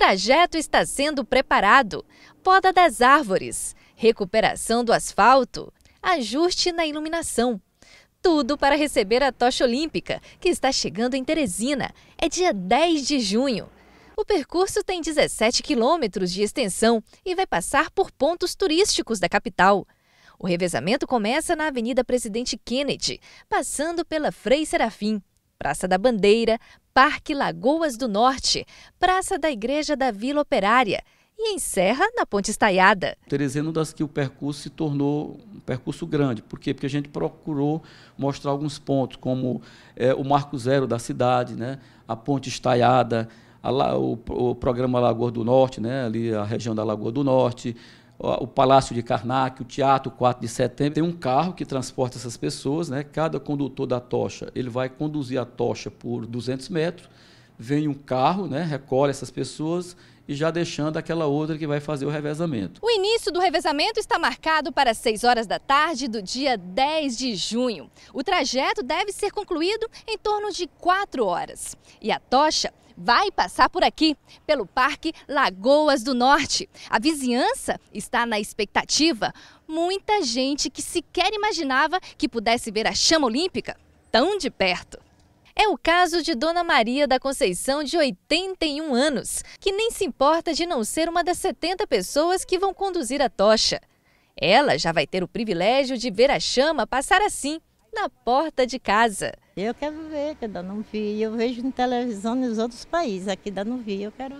trajeto está sendo preparado: poda das árvores, recuperação do asfalto, ajuste na iluminação. Tudo para receber a tocha olímpica, que está chegando em Teresina. É dia 10 de junho. O percurso tem 17 quilômetros de extensão e vai passar por pontos turísticos da capital. O revezamento começa na Avenida Presidente Kennedy, passando pela Frei Serafim. Praça da Bandeira, Parque Lagoas do Norte, Praça da Igreja da Vila Operária e encerra na Ponte Estaiada. Teresina, é das que o percurso se tornou um percurso grande. Por quê? Porque a gente procurou mostrar alguns pontos, como é, o Marco Zero da cidade, né? a Ponte Estaiada, a, o, o, programa Lagoa do Norte, né? ali a região da Lagoa do Norte, o Palácio de Karnak, o Teatro 4 de Setembro, tem um carro que transporta essas pessoas, né? Cada condutor da tocha, ele vai conduzir a tocha por 200 metros vem um carro, né, recolhe essas pessoas e já deixando aquela outra que vai fazer o revezamento. O início do revezamento está marcado para 6 horas da tarde do dia 10 de junho. O trajeto deve ser concluído em torno de 4 horas. E a tocha vai passar por aqui, pelo Parque Lagoas do Norte. A vizinhança está na expectativa. Muita gente que sequer imaginava que pudesse ver a chama olímpica tão de perto. É o caso de Dona Maria da Conceição, de 81 anos, que nem se importa de não ser uma das 70 pessoas que vão conduzir a tocha. Ela já vai ter o privilégio de ver a chama passar assim, na porta de casa. Eu quero ver, que ainda não vi. Eu vejo na televisão nos outros países, aqui ainda não vi. Eu quero.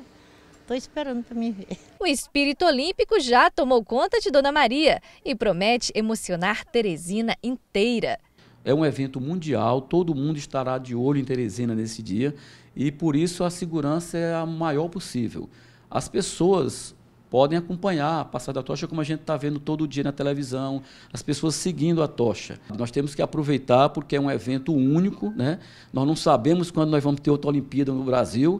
Estou esperando para me ver. O espírito olímpico já tomou conta de Dona Maria e promete emocionar Teresina inteira. É um evento mundial, todo mundo estará de olho em Teresina nesse dia e por isso a segurança é a maior possível. As pessoas podem acompanhar a passada da tocha, como a gente está vendo todo dia na televisão, as pessoas seguindo a tocha. Nós temos que aproveitar porque é um evento único, né? Nós não sabemos quando nós vamos ter outra Olimpíada no Brasil